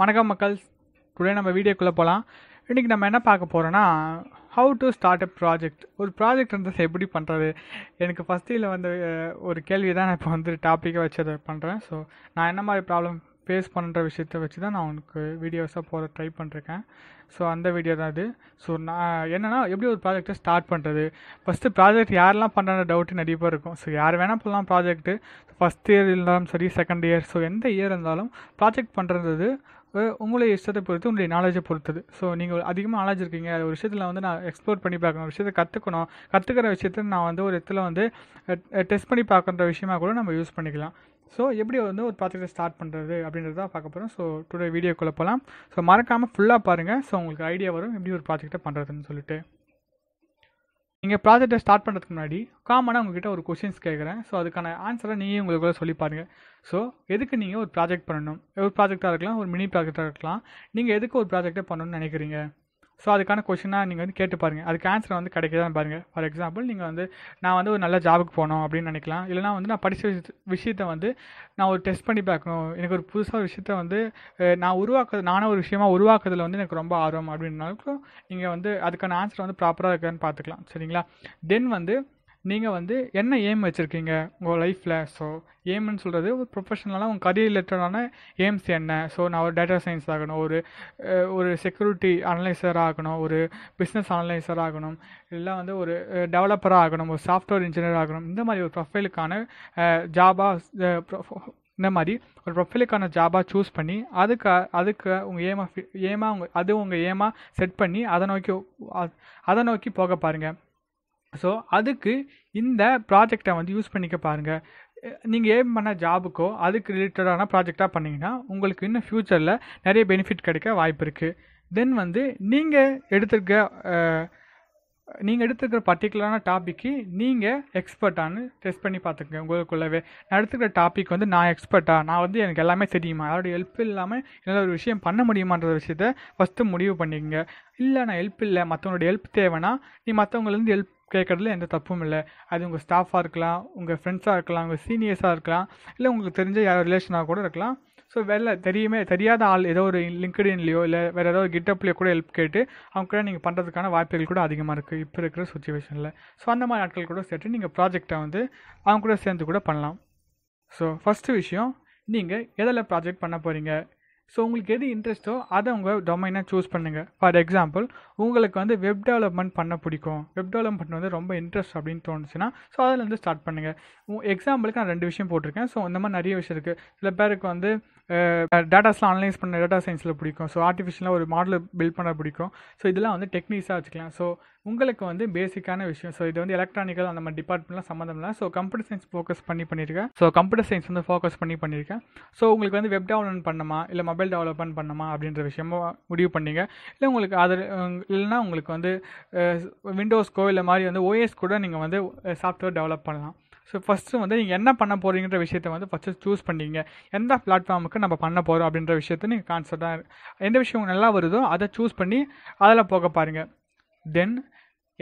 வணக்கம் மக்கள் டுடே நம்ம வீடியோக்குள்ளே போகலாம் இன்றைக்கி நம்ம என்ன பார்க்க போகிறோன்னா how to start up project ஒரு ப்ராஜெக்ட் இருந்தால் எப்படி பண்ணுறது எனக்கு ஃபஸ்ட்டு இதில் வந்து ஒரு கேள்வி தான் நான் இப்போ வந்து டாப்பிக்கை வச்சு அதை பண்ணுறேன் ஸோ நான் என்ன மாதிரி ப்ராப்ளம் ஃபேஸ் பண்ணுற விஷயத்த வச்சு தான் நான் உனக்கு வீடியோஸாக போகிற ட்ரை பண்ணுறேன் ஸோ அந்த வீடியோ தான் அது ஸோ நான் என்னென்னா எப்படி ஒரு ப்ராஜெக்டை ஸ்டார்ட் பண்ணுறது ஃபஸ்ட்டு ப்ராஜெக்ட் யாரெல்லாம் பண்ணுற டவுட்டு நிறைய பேர் இருக்கும் ஸோ யார் வேணால் பண்ணலாம் ப்ராஜெக்ட்டு ஃபஸ்ட் இயர் இருந்தாலும் சரி செகண்ட் இயர் ஸோ எந்த இயர் இருந்தாலும் ப்ராஜெக்ட் பண்ணுறது உங்களுடைய இஷ்டத்தை பொறுத்து உங்களுடைய நாலேஜை பொறுத்தது ஸோ நீங்கள் அதிகமாக நாலேஜ் இருக்கீங்க ஒரு விஷயத்தில் வந்து நான் எக்ஸ்ப்ளோர் பண்ணி பார்க்கணும் விஷயத்தை கற்றுக்கணும் கற்றுக்கிற விஷயத்தை நான் வந்து ஒரு இடத்துல வந்து டெஸ்ட் பண்ணி பார்க்குற விஷயமா கூட நம்ம யூஸ் பண்ணிக்கலாம் ஸோ எப்படி வந்து ஒரு ப்ராஜெக்டை ஸ்டார்ட் பண்ணுறது அப்படின்றத பார்க்க போகிறோம் ஸோ டுடே வீடியோக்குள்ளே போகலாம் ஸோ மறக்காமல் ஃபுல்லாக பாருங்கள் ஸோ உங்களுக்கு ஐடியா வரும் எப்படி ஒரு ப்ராஜெக்டை பண்ணுறதுன்னு சொல்லிட்டு நீங்கள் ப்ராஜெக்ட்டை ஸ்டார்ட் பண்ணுறதுக்கு முன்னாடி காமனாக உங்ககிட்ட ஒரு கொஷின்ஸ் கேட்குறேன் ஸோ அதுக்கான ஆன்சரை நீங்கள் உங்களுக்குள்ள சொல்லி பாருங்கள் ஸோ எதுக்கு நீங்கள் ஒரு ப்ராஜெக்ட் பண்ணணும் ஒரு ப்ராஜெக்டாக இருக்கலாம் ஒரு மினி ப்ராஜெக்டாக இருக்கலாம் நீங்கள் எதுக்கு ஒரு ப்ராஜெக்டை பண்ணணும்னு நினைக்கிறீங்க ஸோ அதுக்கான கொஷினாக நீங்கள் வந்து கேட்டு பாருங்கள் அதுக்கு ஆன்சர் வந்து கிடைக்கதான் பாருங்கள் ஃபார் எக்ஸாம்பிள் நீங்கள் வந்து நான் வந்து ஒரு நல்ல ஜாபுக்கு போகணும் அப்படின்னு நினைக்கலாம் இல்லைனா வந்து நான் படித்த விஷயத்த வந்து நான் ஒரு டெஸ்ட் பண்ணி பார்க்கணும் எனக்கு ஒரு புதுசாக விஷயத்த வந்து நான் உருவாக்க நானும் ஒரு விஷயமாக உருவாக்குறதுல வந்து எனக்கு ரொம்ப ஆர்வம் அப்படின்னாலும் நீங்கள் வந்து அதுக்கான ஆன்சர் வந்து ப்ராப்பராக இருக்கான்னு பார்த்துக்கலாம் சரிங்களா தென் வந்து நீங்கள் வந்து என்ன எய்ம் வச்சுருக்கீங்க உங்கள் லைஃப்பில் ஸோ எய்ம்னு சொல்கிறது ஒரு ப்ரொஃபஷனலாக உங்கள் கரியர் ரிலேட்டடான எய்ம்ஸ் என்ன ஸோ நான் ஒரு டேட்டா சயின்ஸ் ஆகணும் ஒரு ஒரு செக்யூரிட்டி அனலைசர் ஆகணும் ஒரு பிஸ்னஸ் அனலைசர் ஆகணும் இல்லை வந்து ஒரு டெவலப்பராக ஆகணும் ஒரு சாஃப்ட்வேர் இன்ஜினியர் ஆகணும் இந்த மாதிரி ஒரு ப்ரொஃபைலுக்கான ஜாபாக இந்த மாதிரி ஒரு ப்ரொஃபைலுக்கான ஜாபாக சூஸ் பண்ணி அதுக்கு அதுக்கு உங்கள் ஏமா ஏமா உங்கள் அது உங்கள் ஏமா செட் பண்ணி அதை நோக்கி அதை நோக்கி போக பாருங்கள் ஸோ அதுக்கு இந்த ப்ராஜெக்டை வந்து யூஸ் பண்ணிக்க பாருங்கள் நீங்கள் ஏம் பண்ண ஜாபுக்கோ அதுக்கு ரிலேட்டடான ப்ராஜெக்டாக பண்ணிங்கன்னா உங்களுக்கு இன்னும் ஃப்யூச்சரில் நிறைய பெனிஃபிட் கிடைக்க வாய்ப்பு இருக்குது தென் வந்து நீங்கள் எடுத்துருக்க நீங்கள் எடுத்துருக்கிற பர்டிகுலரான டாப்பிக்கு நீங்கள் எக்ஸ்பர்ட்டானு டெஸ்ட் பண்ணி பார்த்துக்கங்க உங்களுக்குள்ளவே நான் எடுத்துக்கிற டாபிக் வந்து நான் எக்ஸ்பர்ட்டாக நான் வந்து எனக்கு எல்லாமே தெரியுமா யாரோட ஹெல்ப் இல்லாமல் என்னால் ஒரு விஷயம் பண்ண முடியுமான்ற விஷயத்த ஃபஸ்ட்டு முடிவு பண்ணிக்கங்க இல்லை நான் ஹெல்ப் இல்லை மற்றவங்களோட ஹெல்ப் தேவைன்னா நீ மற்றவங்கலேருந்து ஹெல்ப் கேட்குறதுல எந்த தப்பும் இல்லை அது உங்கள் ஸ்டாஃபாக இருக்கலாம் உங்கள் ஃப்ரெண்ட்ஸாக இருக்கலாம் உங்கள் சீனியர்ஸாக இருக்கலாம் இல்லை உங்களுக்கு தெரிஞ்ச யாரோ ரிலேஷனாக கூட இருக்கலாம் ஸோ வெளில தெரியுமே தெரியாத ஆள் ஏதோ ஒரு லிங்க்டின்லையோ இல்லை வேறு ஏதோ ஒரு கிட்டப்லையோ கூட ஹெல்ப் கேட்டு அவங்க கூட நீங்கள் பண்ணுறதுக்கான வாய்ப்புகள் கூட அதிகமாக இருக்குது இப்போ இருக்கிற சுச்சுவேஷனில் ஸோ அந்த மாதிரி ஆட்கள் கூட சேர்த்து நீங்கள் ப்ராஜெக்டை வந்து அவங்க கூட சேர்ந்து கூட பண்ணலாம் ஸோ ஃபஸ்ட்டு விஷயம் நீங்கள் எதில் ப்ராஜெக்ட் பண்ண போகிறீங்க ஸோ உங்களுக்கு எது இன்ட்ரெஸ்ட்டோ அதை உங்கள் டொமைனாக சூஸ் பண்ணுங்கள் ஃபார் எக்ஸாம்பிள் உங்களுக்கு வந்து வெப் டெவலப்மெண்ட் பண்ண பிடிக்கும் வெப் டெவலப்மெண்ட் வந்து ரொம்ப இன்ட்ரெஸ்ட் அப்படின்னு தோணுச்சுன்னா ஸோ அதில் வந்து ஸ்டார்ட் பண்ணுங்கள் எக்ஸாம்பிளுக்கு நான் ரெண்டு விஷயம் போட்டிருக்கேன் ஸோ இந்த மாதிரி நிறைய விஷயம் இருக்குது சில பேருக்கு வந்து டேட்டாஸ்லாம் அனலைஸ் பண்ண டேட்டா சயின்ஸில் பிடிக்கும் ஸோ ஆர்டிஃபிஷியலாக ஒரு மாடல் பில்ட் பண்ண பிடிக்கும் ஸோ இதெல்லாம் வந்து டெக்னிக்ஸாக வச்சுக்கலாம் ஸோ உங்களுக்கு வந்து பேசிக்கான விஷயம் ஸோ இது வந்து எலக்ட்ரானிக்கல் அந்த மாதிரி டிபார்ட்மெண்ட்லாம் சம்மந்தம் இல்லை ஸோ கம்ப்யூட்டர் சயின்ஸ் ஃபோக்கஸ் பண்ணி பண்ணியிருக்கேன் ஸோ கம்ப்யூட்டர் சயின்ஸ் வந்து ஃபோக்கஸ் பண்ணி பண்ணியிருக்கேன் ஸோ உங்களுக்கு வந்து வெப் டெவலப்மெண்ட் பண்ணணுமா இல்லை மொபைல் டெவலப்மெண்ட் பண்ணணுமா அப்படின்ற விஷயமும் முடிவு பண்ணிங்க இல்லை உங்களுக்கு அது இல்லைனா உங்களுக்கு வந்து விண்டோஸ்கோ இல்லை மாதிரி வந்து ஓஎஸ் கூட நீங்கள் வந்து சாஃப்ட்வேர் டெவலப் பண்ணலாம் ஸோ ஃபஸ்ட்டு வந்து நீங்கள் என்ன பண்ண போகிறீங்கிற விஷயத்தை வந்து ஃபஸ்ட்டு சூஸ் பண்ணிங்க எந்த பிளாட்ஃபார்முக்கு நம்ம பண்ண போகிறோம் அப்படின்ற விஷயத்த நீங்கள் கான்செப்டாக எந்த விஷயம் நல்லா வருதோ அதை சூஸ் பண்ணி அதில் போக பாருங்கள் தென்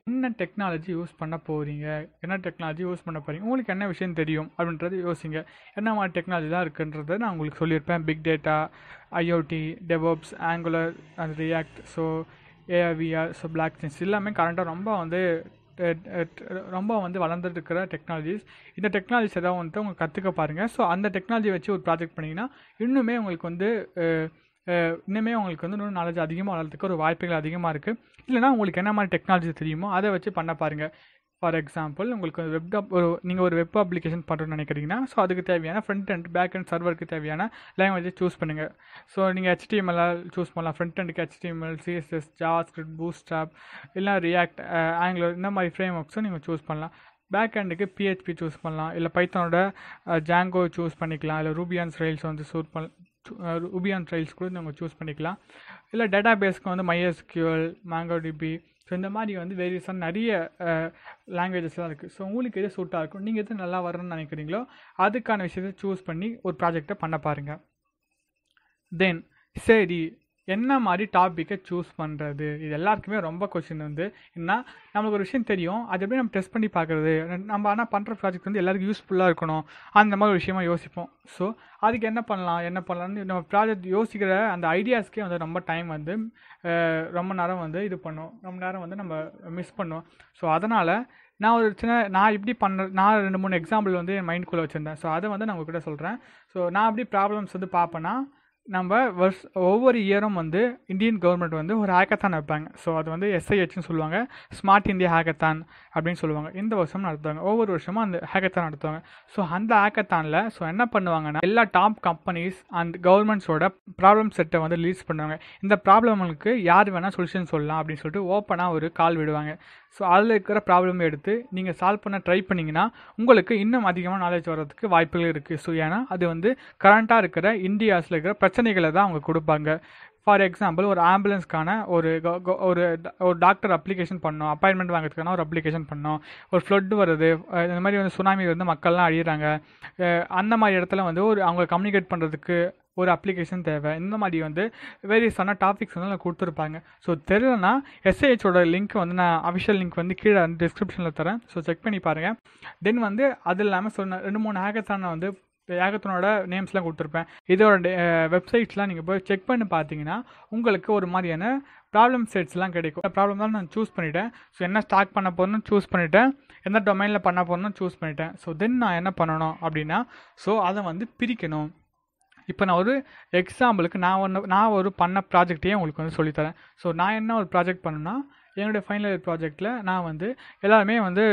என்ன டெக்னாலஜி யூஸ் பண்ண போகிறீங்க என்ன டெக்னாலஜி யூஸ் பண்ண போகிறீங்க உங்களுக்கு என்ன விஷயம் தெரியும் அப்படின்றது யோசிங்க என்ன மாதிரி டெக்னாலஜி தான் இருக்குன்றத நான் உங்களுக்கு சொல்லியிருப்பேன் big data IoT DevOps Angular and React so AR VR so blockchains எல்லாமே கரண்ட்டாக ரொம்ப வந்து ரொம்ப வந்து வளர்ந்துருக்கிற டெக்னாலஜிஸ் இந்த டெக்னாலஜிஸ் ஏதாவது வந்துட்டு உங்களுக்கு கற்றுக்க பாருங்கள் ஸோ அந்த டெக்னாலஜி வச்சு ஒரு ப்ராஜெக்ட் பண்ணிங்கன்னா இன்னுமே உங்களுக்கு வந்து இன்னுமே உங்களுக்கு வந்து இன்னும் நாலேஜ் அதிகமாக வளர்கிறதுக்கு ஒரு வாய்ப்புகள் அதிகமாக இருக்குது இல்லைனா உங்களுக்கு என்ன மாதிரி டெக்னாலஜி தெரியுமோ அதை வச்சு பண்ண பாருங்கள் ஃபார் எக்ஸாம்பிள் உங்களுக்கு வெப் ஒரு நீங்கள் ஒரு வெப் அப்ளிகேஷன் பண்ணுறோம்னு நினைக்கிறீங்கன்னா ஸோ அதுக்கு தேவையான ஃப்ரண்ட் அண்ட் பேக் அண்ட் சர்வருக்கு தேவையான லாங்குவேஜ் சூஸ் பண்ணுங்கள் ஸோ நீங்கள் ஹெச்டிஎம்எல்லாம் சூஸ் பண்ணலாம் ஃப்ரண்ட் அண்டுக்கு HTML CSS JavaScript Bootstrap இல்லை ரியாக்ட் ஆங்கிலோ இந்த மாதிரி ஃப்ரேம் ஒர்க்ஸும் நீங்கள் சூஸ் பண்ணலாம் பேக் ஹேண்டுக்கு பிஹெச்பி சூஸ் பண்ணலாம் இல்லை பைத்தானோட ஜாங்கோ சூஸ் பண்ணிக்கலாம் இல்லை ரூபியான்ஸ் ரயில்ஸ் வந்து சூஸ் பண்ண ரூபி ஆன் ட்ரைல்ஸ் கூட நம்ம சூஸ் பண்ணிக்கலாம் இல்லை டேட்டா பேஸ்க்கு வந்து மைஎஸ்கியூஎல் மேங்கோ டிபி ஸோ இந்த மாதிரி வந்து வேரியஸாக நிறைய லாங்குவேஜஸ்லாம் இருக்குது ஸோ உங்களுக்கு எது சூட்டாக இருக்கும் நீங்கள் எது நல்லா வரணும்னு நினைக்கிறீங்களோ அதுக்கான விஷயத்தை சூஸ் பண்ணி ஒரு ப்ராஜெக்டை பண்ண பாருங்கள் தென் சரி என்ன மாதிரி டாப்பிக்கை சூஸ் பண்ணுறது இது எல்லாருக்குமே ரொம்ப கொஷின் வந்து என்ன நம்மளுக்கு ஒரு விஷயம் தெரியும் அது எப்படி நம்ம டெஸ்ட் பண்ணி பார்க்குறது நம்ம ஆனால் பண்ணுற ப்ராஜெக்ட் வந்து எல்லாருக்கும் யூஸ்ஃபுல்லாக இருக்கணும் அந்த மாதிரி ஒரு விஷயமா யோசிப்போம் ஸோ அதுக்கு என்ன பண்ணலாம் என்ன பண்ணலாம்னு நம்ம ப்ராஜெக்ட் யோசிக்கிற அந்த ஐடியாஸ்க்கே வந்து ரொம்ப டைம் வந்து ரொம்ப நேரம் வந்து இது பண்ணும் ரொம்ப நேரம் வந்து நம்ம மிஸ் பண்ணுவோம் ஸோ அதனால் நான் ஒரு சின்ன நான் இப்படி பண்ண நான் ரெண்டு மூணு எக்ஸாம்பிள் வந்து என் மைண்ட்குள்ளே வச்சுருந்தேன் ஸோ அதை வந்து நான் உங்கள்கிட்ட சொல்கிறேன் ஸோ நான் அப்படி ப்ராப்ளம்ஸ் வந்து பார்ப்பேன்னா நம்ம வர்ஸ் ஒவ்வொரு இயரும் வந்து இந்தியன் கவர்மெண்ட் வந்து ஒரு ஹேக்கத்தான் வைப்பாங்க ஸோ அது வந்து எஸ்ஐஹெச்னு சொல்லுவாங்க ஸ்மார்ட் இந்தியா ஹேக்கத்தான் அப்படின்னு சொல்லுவாங்க இந்த வருஷம் நடத்துவாங்க ஒவ்வொரு வருஷமும் அந்த ஹேக்கத்தான் நடத்துவாங்க ஸோ அந்த ஹேக்கத்தானில் ஸோ என்ன பண்ணுவாங்கன்னா எல்லா டாப் கம்பெனிஸ் அண்ட் கவர்மெண்ட்ஸோட ப்ராப்ளம் செட்டை வந்து ரிலீஸ் பண்ணுவாங்க இந்த ப்ராப்ளம்களுக்கு யார் வேணால் சொல்யூஷன் சொல்லலாம் அப்படின்னு சொல்லிட்டு ஓப்பனாக ஒரு கால் விடுவாங்க ஸோ அதில் இருக்கிற ப்ராப்ளம் எடுத்து நீங்கள் சால்வ் பண்ண ட்ரை பண்ணிங்கன்னா உங்களுக்கு இன்னும் அதிகமாக நாலேஜ் வர்றதுக்கு வாய்ப்புகள் இருக்குது ஸோ ஏன்னா அது வந்து கரண்ட்டாக இருக்கிற இந்தியாஸில் இருக்கிற பிரச்சனை பிரச்சனைகளை தான் அவங்க கொடுப்பாங்க ஃபார் எக்ஸாம்பிள் ஒரு ஆம்புலன்ஸ்க்கான ஒரு ஒரு ஒரு டாக்டர் அப்ளிகேஷன் பண்ணோம் அப்பாயின்மெண்ட் வாங்குறதுக்கான ஒரு அப்ளிகேஷன் பண்ணோம் ஒரு ஃப்ளட் வருது இந்த மாதிரி வந்து சுனாமி வந்து மக்கள்லாம் அழியிறாங்க அந்த மாதிரி இடத்துல வந்து ஒரு அவங்க கம்யூனிகேட் பண்ணுறதுக்கு ஒரு அப்ளிகேஷன் தேவை இந்த மாதிரி வந்து வேரியஸான டாபிக்ஸ் வந்து நான் கொடுத்துருப்பாங்க ஸோ தெரியலனா எஸ்ஏஹெச்சோட லிங்க் வந்து நான் அஃபிஷியல் லிங்க் வந்து கீழே டிஸ்கிரிப்ஷனில் தரேன் ஸோ செக் பண்ணி பாருங்கள் தென் வந்து அது இல்லாமல் சொன்ன ரெண்டு மூணு ஆகத்தான வந்து ஏகத்தனோட நேம்ஸ்லாம் கொடுத்துருப்பேன் இதோட வெப்சைட்ஸ்லாம் நீங்கள் போய் செக் பண்ணி பார்த்தீங்கன்னா உங்களுக்கு ஒரு மாதிரியான ப்ராப்ளம் செட்ஸ்லாம் கிடைக்கும் ப்ராப்ளம் தான் நான் சூஸ் பண்ணிவிட்டேன் ஸோ என்ன ஸ்டாக் பண்ண போகணும் சூஸ் பண்ணிவிட்டேன் எந்த டொமைனில் பண்ண போகணும் சூஸ் பண்ணிவிட்டேன் ஸோ தென் நான் என்ன பண்ணணும் அப்படின்னா ஸோ அதை வந்து பிரிக்கணும் இப்போ நான் ஒரு எக்ஸாம்பிளுக்கு நான் ஒன்று நான் ஒரு பண்ண ப்ராஜெக்டையே உங்களுக்கு வந்து சொல்லித்தரேன் ஸோ நான் என்ன ஒரு ப்ராஜெக்ட் பண்ணுன்னா என்னுடைய ஃபைனல் இயர் ப்ராஜெக்ட்டில் நான் வந்து எல்லாருமே வந்து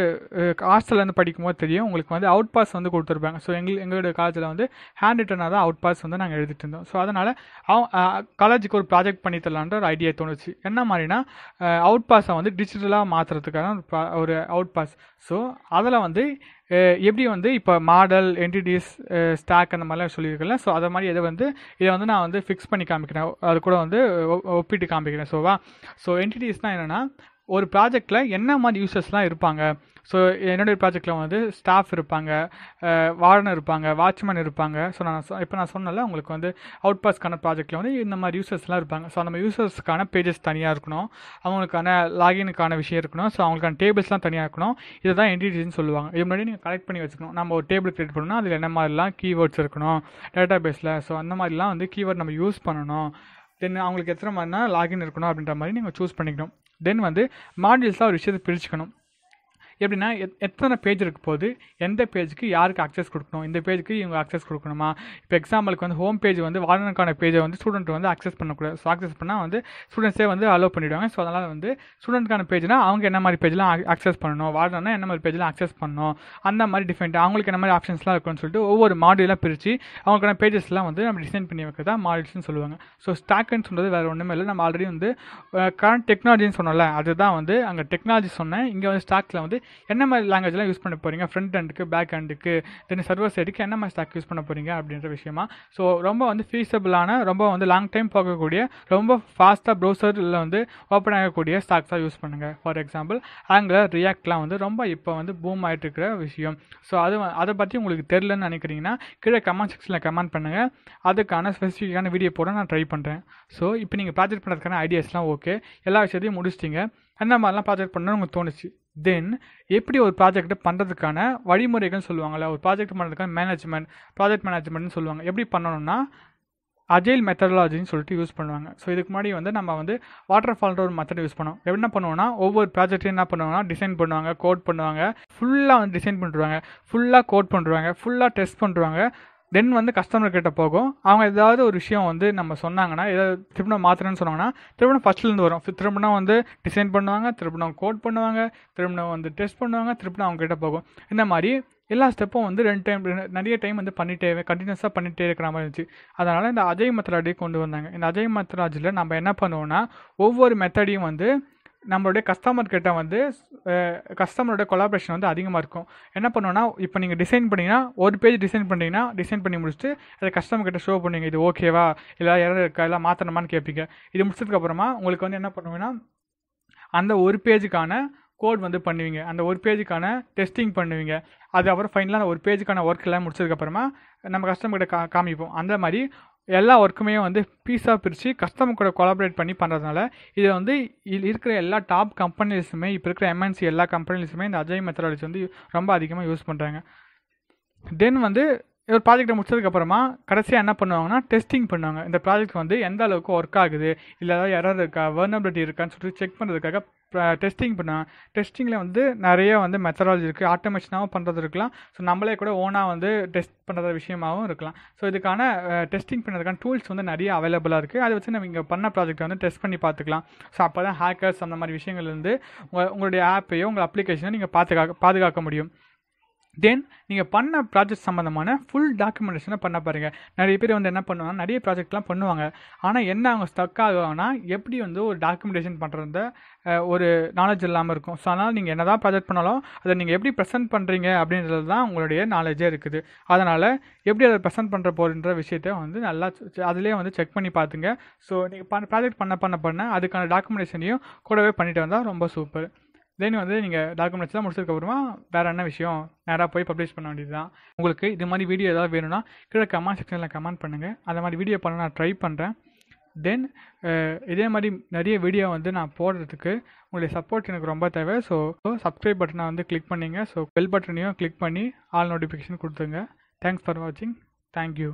ஹாஸ்டல்லேருந்து படிக்கும்போது தெரியும் உங்களுக்கு வந்து அவுட் பாஸ் வந்து கொடுத்துருப்பாங்க ஸோ எங்கள் எங்களுடைய காலேஜில் வந்து ஹேண்ட் ரிட்டனாக தான் அவுட் பாஸ் வந்து நாங்கள் எழுதிட்டு இருந்தோம் ஸோ அதனால் அவன் காலேஜுக்கு ஒரு ப்ராஜெக்ட் பண்ணி தரலான்ற ஒரு ஐடியா தோணுச்சு என்ன மாதிரினா அவுட் பாஸை வந்து டிஜிட்டலாக மாற்றுறதுக்கான ஒரு அவுட் பாஸ் ஸோ அதில் வந்து எப்படி வந்து இப்போ மாடல் என்டிடிஸ் ஸ்டாக் அந்த மாதிரிலாம் சொல்லியிருக்கல ஸோ அதை மாதிரி எதை வந்து இதை வந்து நான் வந்து ஃபிக்ஸ் பண்ணி காமிக்கிறேன் அது கூட வந்து ஒப்பிட்டு காமிக்கிறேன் ஸோவா ஸோ என்டிடிஸ்னால் என்னென்னா ஒரு ப்ராஜெக்டில் என்ன மாதிரி யூசர்ஸ்லாம் இருப்பாங்க ஸோ என்னுடைய ப்ராஜெக்டில் வந்து ஸ்டாஃப் இருப்பாங்க வார்டன் இருப்பாங்க வாட்ச்மேன் இருப்பாங்க ஸோ நான் இப்போ நான் சொன்னால உங்களுக்கு வந்து அவுட் பாஸ்க்கான ப்ராஜெக்ட்டில் வந்து இந்த மாதிரி யூசர்ஸ்லாம் இருப்பாங்க ஸோ அந்த யூசர்ஸ்க்கான பேஜஸ் தனியாக இருக்கணும் அவங்களுக்கான லாகினுக்கான விஷயம் இருக்கணும் ஸோ அவங்களுக்கான டேபிள்ஸ்லாம் தனியாக இருக்கணும் இதை தான் என்டிட்டின்னு சொல்லுவாங்க இது முன்னாடி நீங்கள் கலெக்ட் பண்ணி வச்சுக்கணும் நம்ம ஒரு டேபிள் கிரியேட் பண்ணணும் அதில் என்ன மாதிரிலாம் கீவேர்ட்ஸ் இருக்கணும் டேட்டா பேஸில் ஸோ அந்த மாதிரிலாம் வந்து கீவேர்ட் நம்ம யூஸ் பண்ணணும் தென் அவங்களுக்கு எத்தனை மாதிரினா லாகின் இருக்கணும் அப்படின்ற மாதிரி நீங்கள் சூஸ் பண்ணிக்கணும் தென் வந்து மாடியூல்ஸாக ஒரு விஷயத்தை பிரிச்சுக்கணும் எப்படின்னா எத் எத்தனை பேஜ் இருக்க போது எந்த பேஜுக்கு யாருக்கு அக்சஸ் கொடுக்கணும் இந்த பேஜுக்கு இவங்க அக்சஸ் கொடுக்கணுமா இப்போ எக்ஸாம்பிளுக்கு வந்து ஹோம் பேஜ் வந்து வார்டனுக்கான பேஜை வந்து ஸ்டூடெண்ட் வந்து அக்சஸ் பண்ணக்கூடாது ஸோ அக்சஸ் பண்ணால் வந்து ஸ்டூடெண்ட்ஸே வந்து அலோவ் பண்ணிவிடுவாங்க ஸோ அதனால் வந்து ஸ்டூடெண்ட்கான பேஜ்னா அவங்க என்ன மாதிரி பேஜ்லாம் அக்சஸ் பண்ணணும் வார்டனா என்ன மாதிரி பேஜ்லாம் அக்சஸ் பண்ணணும் அந்த மாதிரி டிஃப்ரெண்ட் அவங்களுக்கு என்ன மாதிரி ஆப்ஷன்ஸ்லாம் இருக்குன்னு சொல்லிட்டு ஒவ்வொரு மாடியூலாக பிரித்து அவங்களுக்கான பேஜஸ்லாம் வந்து நம்ம டிசைன் பண்ணி வைக்க தான் மாடியூல்ஸ்னு சொல்லுவாங்க ஸோ ஸ்டாக்குன்னு சொல்கிறது வேறு ஒன்றுமே இல்லை நம்ம ஆல்ரெடி வந்து கரண்ட் டெக்னாலஜின்னு சொன்னோம்ல அதுதான் வந்து அங்கே டெக்னாலஜி சொன்னேன் இங்கே வந்து ஸ்டாக்ஸில் வந்து என்ன மாதிரி லாங்குவேஜ்லாம் யூஸ் பண்ண போகிறீங்க ஃப்ரண்ட் ஹேண்டுக்கு பேக் ஹேண்டுக்கு தென் சர்வர் சைடுக்கு என்ன மாதிரி ஸ்டாக் யூஸ் பண்ண போகிறீங்க அப்படின்ற விஷயமா ஸோ ரொம்ப வந்து ஃபீஸபிளான ரொம்ப வந்து லாங் டைம் போகக்கூடிய ரொம்ப ஃபாஸ்ட்டாக ப்ரௌசரில் வந்து ஓப்பன் ஆகக்கூடிய ஸ்டாக்ஸாக யூஸ் பண்ணுங்கள் ஃபார் எக்ஸாம்பிள் ஆங்கிலர் ரியாக்ட்லாம் வந்து ரொம்ப இப்போ வந்து பூம் ஆகிட்டு இருக்கிற விஷயம் ஸோ அது அதை பற்றி உங்களுக்கு தெரிலன்னு நினைக்கிறீங்கன்னா கீழே கமெண்ட் செக்ஷனில் கமெண்ட் பண்ணுங்கள் அதுக்கான ஸ்பெசிஃபிக்கான வீடியோ போட நான் ட்ரை பண்ணுறேன் ஸோ இப்போ நீங்கள் ப்ராஜெக்ட் பண்ணுறதுக்கான ஐடியாஸ்லாம் ஓகே எல்லா விஷயத்தையும் முடிச்சிட்டிங்க என்ன மாதிரிலாம் ப்ராஜெக்ட் பண்ணணும்னு உங்களுக்கு தோணுச்சு தென் எப்படி ஒரு ப்ராஜெக்ட்டை பண்ணுறதுக்கான வழிமுறைகள்னு சொல்லுவாங்கள்ல ஒரு ப்ராஜெக்ட் பண்ணுறதுக்கான மேனேஜ்மெண்ட் ப்ராஜெக்ட் மேனேஜ்மெண்ட்னு சொல்லுவாங்க எப்படி பண்ணணும்னா அஜெயில் மெத்தடாலஜின்னு சொல்லிட்டு யூஸ் பண்ணுவாங்க ஸோ இதுக்கு முன்னாடி வந்து நம்ம வந்து வாட்டர் ஃபால்ன்ற ஒரு மெத்தட் யூஸ் பண்ணோம் என்ன பண்ணுவோம்னா ஒவ்வொரு ப்ராஜெக்ட்டையும் என்ன பண்ணுவோம்னா டிசைன் பண்ணுவாங்க கோட் பண்ணுவாங்க ஃபுல்லாக வந்து டிசைன் பண்ணுறாங்க ஃபுல்லாக கோட் பண்ணுறாங்க ஃபுல்லாக டெஸ்ட் பண்ணுறாங்க தென் வந்து கஸ்டமர் கிட்ட போகும் அவங்க ஏதாவது ஒரு விஷயம் வந்து நம்ம சொன்னாங்கன்னா ஏதாவது திரும்ப மாத்திரன்னு சொன்னாங்கன்னா திரும்ப ஃபஸ்ட்லேருந்து வரும் திரும்பினா வந்து டிசைன் பண்ணுவாங்க திரும்ப கோட் பண்ணுவாங்க திரும்ப வந்து டெஸ்ட் பண்ணுவாங்க திரும்ப அவங்க கிட்ட போகும் இந்த மாதிரி எல்லா ஸ்டெப்பும் வந்து ரெண்டு டைம் நிறைய டைம் வந்து பண்ணிட்டே கண்டினியூஸாக பண்ணிகிட்டே இருக்கிற மாதிரி இருந்துச்சு அதனால் இந்த அஜய் மெத்தடாடி கொண்டு வந்தாங்க இந்த அஜய் மெத்தடாஜில் நம்ம என்ன பண்ணுவோம்னா ஒவ்வொரு மெத்தடையும் வந்து நம்மளுடைய கஸ்டமர்கிட்ட வந்து கஸ்டமரோட கொலாபரேஷன் வந்து அதிகமாக இருக்கும் என்ன பண்ணுவோன்னா இப்போ நீங்கள் டிசைன் பண்ணிங்கன்னா ஒரு பேஜ் டிசைன் பண்ணிங்கன்னா டிசைன் பண்ணி முடிச்சுட்டு அதை கஸ்டமர்கிட்ட ஷோ பண்ணுவீங்க இது ஓகேவா இல்லை யாரும் இருக்கா எல்லாம் மாற்றணுமான்னு கேட்பீங்க இது முடிச்சதுக்கப்புறமா உங்களுக்கு வந்து என்ன பண்ணுவீங்கன்னா அந்த ஒரு பேஜுக்கான கோட் வந்து பண்ணுவீங்க அந்த ஒரு பேஜுக்கான டெஸ்டிங் பண்ணுவீங்க அதுக்கப்புறம் ஃபைனலாக ஒரு பேஜுக்கான ஒர்க் எல்லாம் முடிச்சதுக்கப்புறமா நம்ம கஸ்டமர்கிட்ட கா காமிப்போம் அந்த மாதிரி எல்லா ஒர்க்குமே வந்து பீஸாக பிரித்து கஸ்டமர் கூட கொலாபரேட் பண்ணி பண்ணுறதுனால இதை வந்து இது இருக்கிற எல்லா டாப் கம்பெனிஸுமே இப்போ இருக்கிற எம்என்சி எல்லா கம்பெனிஸுமே இந்த அஜய் மெத்தடாலஜி வந்து ரொம்ப அதிகமாக யூஸ் பண்ணுறாங்க தென் வந்து ஒரு ப்ராஜெக்டை முடிச்சதுக்கப்புறமா கடைசியாக என்ன பண்ணுவாங்கன்னா டெஸ்டிங் பண்ணுவாங்க இந்த ப்ராஜெக்ட் வந்து எந்த அளவுக்கு ஒர்க் ஆகுது இல்லை ஏதாவது எரர் இருக்கா வேர்னபிலிட்டி இருக்கான்னு சொல்லிட்டு செக் பண்ணுறதுக்காக டெஸ்டிங் பண்ணுவேன் டெஸ்டிங்கில் வந்து நிறைய வந்து மெத்தடாலஜி இருக்குது ஆட்டோமேஷனாகவும் பண்ணுறது இருக்கலாம் ஸோ நம்மளே கூட ஓனாக வந்து டெஸ்ட் பண்ணுற விஷயமாகவும் இருக்கலாம் ஸோ இதுக்கான டெஸ்டிங் பண்ணுறதுக்கான டூல்ஸ் வந்து நிறைய அவைலபிளாக இருக்குது அதை வச்சு நம்ம இங்கே பண்ண ப்ராஜெக்ட்டை வந்து டெஸ்ட் பண்ணி பார்த்துக்கலாம் ஸோ அப்போ தான் ஹேக்கர்ஸ் அந்த மாதிரி விஷயங்கள்லேருந்து உங்கள் உங்களுடைய ஆப்பையோ உங்கள் அப்ளிகேஷனோ நீங்கள் பாதுகா பாதுகாக்க முடியும் தென் நீங்கள் பண்ண ப்ராஜெக்ட் சம்மந்தமான ஃபுல் டாக்குமெண்டேஷனை பண்ண பாருங்கள் நிறைய பேர் வந்து என்ன பண்ணுவாங்க நிறைய ப்ராஜெக்ட்லாம் பண்ணுவாங்க ஆனால் என்ன அவங்க ஸ்டக் ஆகுவாங்கன்னா எப்படி வந்து ஒரு டாக்குமெண்டேஷன் பண்ணுறத ஒரு நாலேஜ் இல்லாமல் இருக்கும் ஸோ அதனால் நீங்கள் என்ன தான் ப்ராஜெக்ட் பண்ணாலும் அதை நீங்கள் எப்படி ப்ரெசென்ட் பண்ணுறீங்க அப்படின்றது தான் உங்களுடைய நாலேஜே இருக்குது அதனால் எப்படி அதை ப்ரெசென்ட் பண்ணுற போகிற விஷயத்த வந்து நல்லா அதிலே வந்து செக் பண்ணி பார்த்துங்க ஸோ நீங்கள் ப்ராஜெக்ட் பண்ண பண்ண பண்ண அதுக்கான டாக்குமெண்டேஷனையும் கூடவே பண்ணிட்டு வந்தால் ரொம்ப சூப்பர் தென் வந்து நீங்கள் டாக்குமெண்ட்ஸ் தான் முடிச்சதுக்கப்புறமா வேறு என்ன விஷயம் நேராக போய் பப்ளிஷ் பண்ண வேண்டியது தான் உங்களுக்கு இது மாதிரி வீடியோ ஏதாவது வேணும்னா கீழே கமெண்ட் செக்ஷனில் கமெண்ட் பண்ணுங்கள் அந்த மாதிரி வீடியோ பண்ண நான் ட்ரை பண்ணுறேன் தென் இதே மாதிரி நிறைய வீடியோ வந்து நான் போடுறதுக்கு உங்களுடைய சப்போர்ட் எனக்கு ரொம்ப தேவை ஸோ சப்ஸ்கிரைப் பட்டனை வந்து கிளிக் பண்ணிங்க ஸோ பெல் பட்டனையும் கிளிக் பண்ணி ஆல் நோட்டிஃபிகேஷன் கொடுத்துங்க தேங்க்ஸ் ஃபார் வாட்சிங் தேங்க்யூ